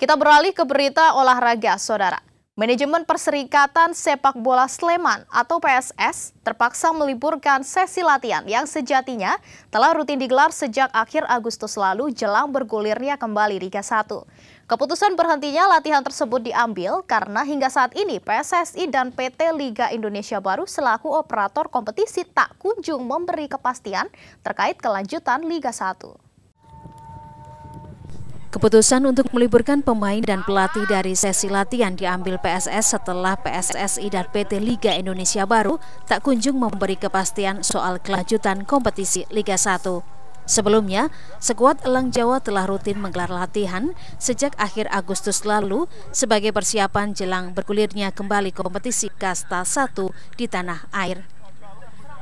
Kita beralih ke berita olahraga, Saudara. Manajemen Perserikatan Sepak Bola Sleman atau PSS terpaksa meliburkan sesi latihan yang sejatinya telah rutin digelar sejak akhir Agustus lalu jelang bergulirnya kembali Liga 1. Keputusan berhentinya latihan tersebut diambil karena hingga saat ini PSSI dan PT Liga Indonesia Baru selaku operator kompetisi tak kunjung memberi kepastian terkait kelanjutan Liga 1. Keputusan untuk meliburkan pemain dan pelatih dari sesi latihan diambil PSS setelah PSSI dan PT Liga Indonesia Baru tak kunjung memberi kepastian soal kelanjutan kompetisi Liga 1. Sebelumnya, sekuat Elang Jawa telah rutin menggelar latihan sejak akhir Agustus lalu sebagai persiapan jelang bergulirnya kembali kompetisi kasta 1 di tanah air.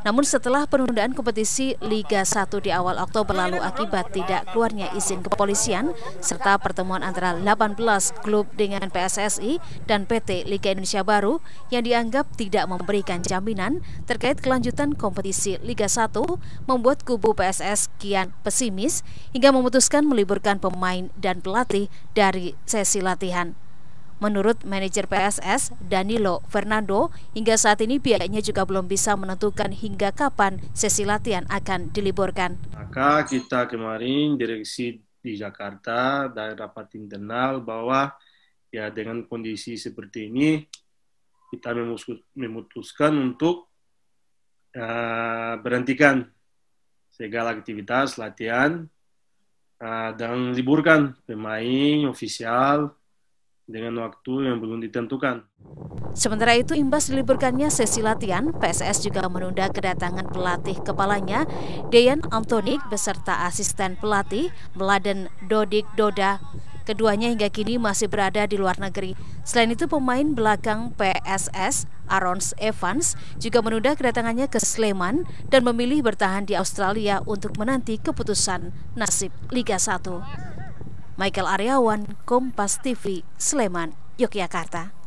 Namun setelah penundaan kompetisi Liga 1 di awal Oktober lalu akibat tidak keluarnya izin kepolisian serta pertemuan antara 18 klub dengan PSSI dan PT Liga Indonesia Baru yang dianggap tidak memberikan jaminan terkait kelanjutan kompetisi Liga 1 membuat kubu PSS kian pesimis hingga memutuskan meliburkan pemain dan pelatih dari sesi latihan. Menurut manajer PSS, Danilo Fernando, hingga saat ini pihaknya juga belum bisa menentukan hingga kapan sesi latihan akan diliburkan. Maka kita kemarin direksi di Jakarta dari rapat internal bahwa ya dengan kondisi seperti ini kita memutuskan untuk uh, berhentikan segala aktivitas latihan uh, dan liburkan pemain ofisial dengan waktu yang belum ditentukan. Sementara itu, imbas diliburkannya sesi latihan, PSS juga menunda kedatangan pelatih kepalanya, Dejan Antonik beserta asisten pelatih Meladen Dodik Doda. Keduanya hingga kini masih berada di luar negeri. Selain itu, pemain belakang PSS, Arons Evans, juga menunda kedatangannya ke Sleman dan memilih bertahan di Australia untuk menanti keputusan nasib Liga 1. Michael Aryawan, Kompas TV, Sleman, Yogyakarta.